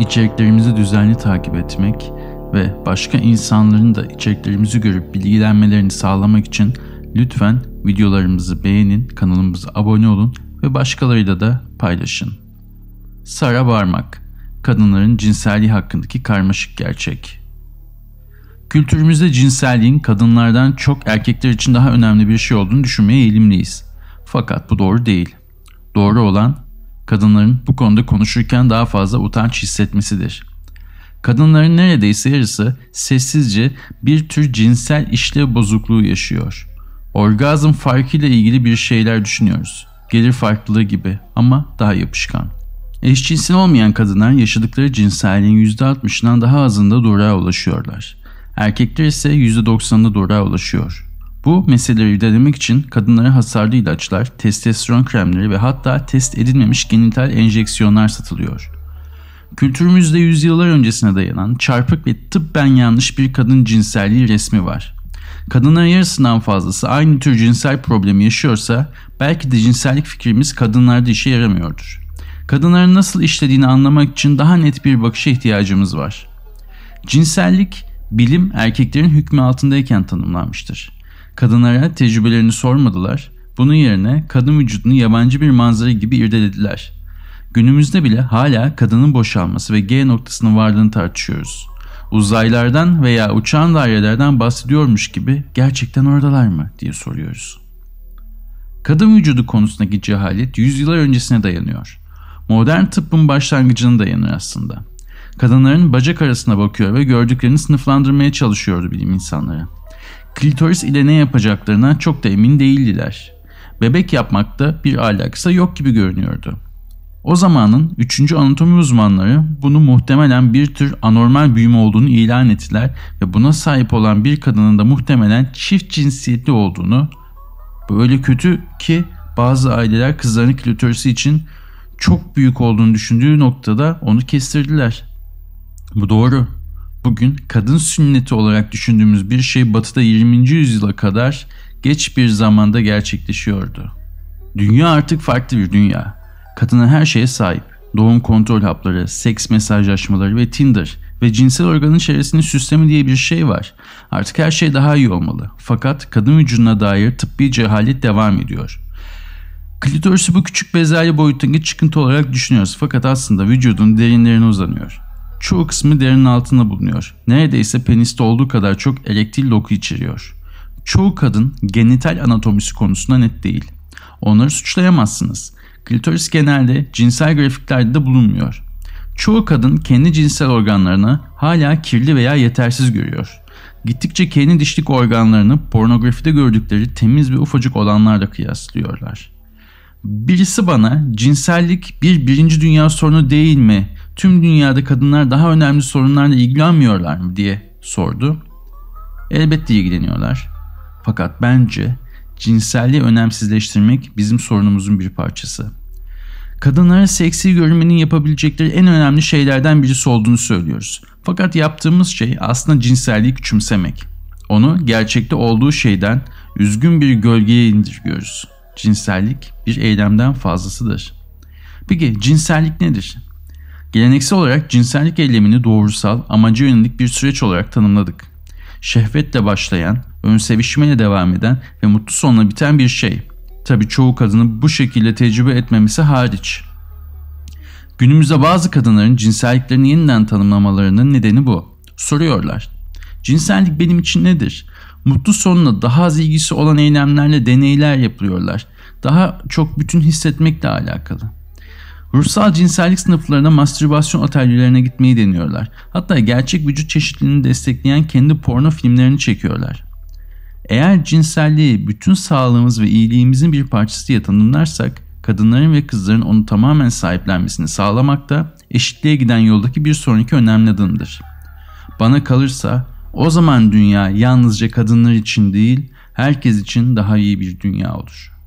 içeriklerimizi düzenli takip etmek ve başka insanların da içeriklerimizi görüp bilgilenmelerini sağlamak için lütfen videolarımızı beğenin, kanalımıza abone olun ve başkalarıyla da paylaşın. Sara Barmak Kadınların cinselliği hakkındaki karmaşık gerçek Kültürümüzde cinselliğin kadınlardan çok erkekler için daha önemli bir şey olduğunu düşünmeye eğilimliyiz. Fakat bu doğru değil. Doğru olan kadınların bu konuda konuşurken daha fazla utanç hissetmesidir. Kadınların neredeyse yarısı sessizce bir tür cinsel işlev bozukluğu yaşıyor. Orgazm farkıyla ilgili bir şeyler düşünüyoruz. Gelir farklılığı gibi ama daha yapışkan. Eşcinsel olmayan kadınlar yaşadıkları cinselliğin %60'ından daha azında durağa ulaşıyorlar. Erkekler ise %90'ında durağa ulaşıyor. Bu meseleleri irdelemek için kadınlara hasarlı ilaçlar, testosteron kremleri ve hatta test edilmemiş genital enjeksiyonlar satılıyor. Kültürümüzde yüzyıllar öncesine dayanan çarpık ve tıbben yanlış bir kadın cinselliği resmi var. Kadınların yarısından fazlası aynı tür cinsel problemi yaşıyorsa belki de cinsellik fikrimiz kadınlarda işe yaramıyordur. Kadınların nasıl işlediğini anlamak için daha net bir bakışa ihtiyacımız var. Cinsellik, bilim erkeklerin hükmü altındayken tanımlanmıştır. Kadınlara tecrübelerini sormadılar. Bunun yerine kadın vücudunu yabancı bir manzara gibi irdelediler. Günümüzde bile hala kadının boşalması ve G noktasının varlığını tartışıyoruz. Uzaylardan veya uçan dairelerden bahsediyormuş gibi gerçekten oradalar mı diye soruyoruz. Kadın vücudu konusundaki cehalet yüzyıllar öncesine dayanıyor. Modern tıbbın başlangıcına dayanır aslında. Kadınların bacak arasına bakıyor ve gördüklerini sınıflandırmaya çalışıyordu bilim insanları klitoris ile ne yapacaklarına çok da emin değildiler. Bebek yapmakta bir alakası yok gibi görünüyordu. O zamanın 3. anatomi uzmanları bunu muhtemelen bir tür anormal büyüme olduğunu ilan ettiler ve buna sahip olan bir kadının da muhtemelen çift cinsiyetli olduğunu böyle kötü ki bazı aileler kızlarının klitorisi için çok büyük olduğunu düşündüğü noktada onu kestirdiler. Bu doğru. Bugün kadın sünneti olarak düşündüğümüz bir şey batıda 20. yüzyıla kadar geç bir zamanda gerçekleşiyordu. Dünya artık farklı bir dünya. Kadına her şeye sahip. Doğum kontrol hapları, seks mesajlaşmaları ve Tinder ve cinsel organın çevresini süsleme diye bir şey var. Artık her şey daha iyi olmalı. Fakat kadın vücuduna dair tıbbi cehalet devam ediyor. Klitorisi bu küçük bezelye boyutundaki çıkıntı olarak düşünüyoruz fakat aslında vücudun derinlerine uzanıyor çoğu kısmı derinin altında bulunuyor. Neredeyse peniste olduğu kadar çok elektil doku içeriyor. Çoğu kadın genital anatomisi konusunda net değil. Onları suçlayamazsınız. Klitoris genelde cinsel grafiklerde de bulunmuyor. Çoğu kadın kendi cinsel organlarını hala kirli veya yetersiz görüyor. Gittikçe kendi dişlik organlarını pornografide gördükleri temiz ve ufacık olanlarla kıyaslıyorlar. Birisi bana cinsellik bir birinci dünya sorunu değil mi? Tüm dünyada kadınlar daha önemli sorunlarla ilgilenmiyorlar mı diye sordu. Elbette ilgileniyorlar. Fakat bence cinselliği önemsizleştirmek bizim sorunumuzun bir parçası. Kadınların seksi görünmenin yapabilecekleri en önemli şeylerden birisi olduğunu söylüyoruz. Fakat yaptığımız şey aslında cinselliği küçümsemek. Onu gerçekte olduğu şeyden üzgün bir gölgeye indirgiyoruz.'' cinsellik bir eylemden fazlasıdır. Peki cinsellik nedir? Geleneksel olarak cinsellik eylemini doğrusal, amacı yönelik bir süreç olarak tanımladık. Şehvetle başlayan, ön sevişmeyle devam eden ve mutlu sonla biten bir şey. Tabi çoğu kadının bu şekilde tecrübe etmemesi hariç. Günümüzde bazı kadınların cinselliklerini yeniden tanımlamalarının nedeni bu. Soruyorlar. Cinsellik benim için nedir? mutlu sonuna daha az ilgisi olan eylemlerle deneyler yapılıyorlar. Daha çok bütün hissetmekle alakalı. Ruhsal cinsellik sınıflarına mastürbasyon atölyelerine gitmeyi deniyorlar. Hatta gerçek vücut çeşitliliğini destekleyen kendi porno filmlerini çekiyorlar. Eğer cinselliği bütün sağlığımız ve iyiliğimizin bir parçası diye tanımlarsak, kadınların ve kızların onu tamamen sahiplenmesini sağlamak da eşitliğe giden yoldaki bir sonraki önemli adımdır. Bana kalırsa o zaman dünya yalnızca kadınlar için değil, herkes için daha iyi bir dünya olur.